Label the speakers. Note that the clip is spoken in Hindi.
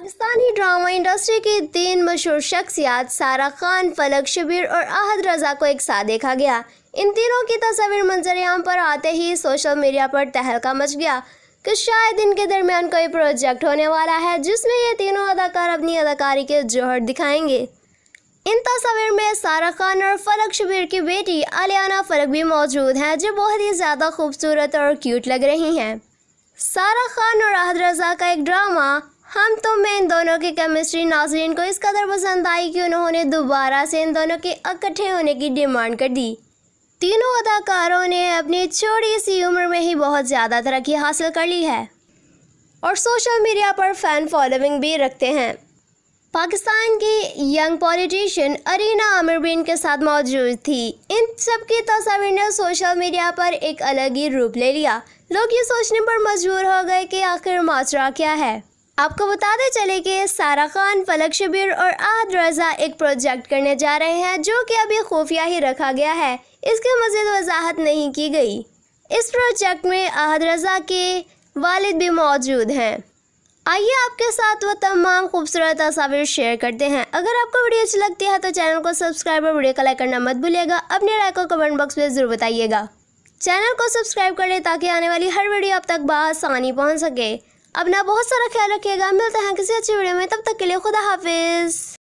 Speaker 1: पाकिस्तानी ड्रामा इंडस्ट्री की तीन मशहूर शख्सियात सारा खान फलक शबीर और अहद रजा को एक साथ देखा गया इन तीनों की तस्वीर मंजरियाम पर आते ही सोशल मीडिया पर तहलका मच गया कि शायद इनके दरमियान कोई प्रोजेक्ट होने वाला है जिसमें ये तीनों अदाकार अपनी अदाकारी के जोहर दिखाएंगे इन तस्वीर में सारा खान और फलक शबीर की बेटी अलियाना फलक भी मौजूद हैं जो बहुत ही ज़्यादा खूबसूरत और क्यूट लग रही हैं सारा खान और अहद रजा का एक ड्रामा हम तो मैं इन दोनों की केमिस्ट्री नाजरीन को इस कदर पसंद आई कि उन्होंने दोबारा से इन दोनों के इकट्ठे होने की डिमांड कर दी तीनों अदाकारों ने अपनी छोटी सी उम्र में ही बहुत ज़्यादा तरक्की हासिल कर ली है और सोशल मीडिया पर फ़ैन फॉलोइंग भी रखते हैं पाकिस्तान की यंग पॉलिटिशियन अरीना आमिर भी के साथ मौजूद थी इन सब की तस्वीर ने सोशल मीडिया पर एक अलग ही रूप ले लिया लोग ये सोचने पर मजबूर हो गए कि आखिर माजरा क्या है आपको बताते चले कि सारा खान फलक शबीर और आहद रजा एक प्रोजेक्ट करने जा रहे हैं जो कि अभी खुफिया ही रखा गया है इसके मजीद वजाहत नहीं की गई इस प्रोजेक्ट में आहद रजा के वालिद भी मौजूद हैं आइए आपके साथ वो तमाम खूबसूरत तस्वीर शेयर करते हैं अगर आपको वीडियो अच्छी लगती है तो चैनल को सब्सक्राइब और वीडियो को लाइक करना मत भूलिएगा अपनी राय को कमेंट बॉक्स में ज़रूर बताइएगा चैनल को सब्सक्राइब करें ताकि आने वाली हर वीडियो आप तक आसानी पहुँच सके अपना बहुत सारा ख्याल रखिएगा मिलते हैं किसी अच्छी वीडियो में तब तक के लिए खुदा हाफिज़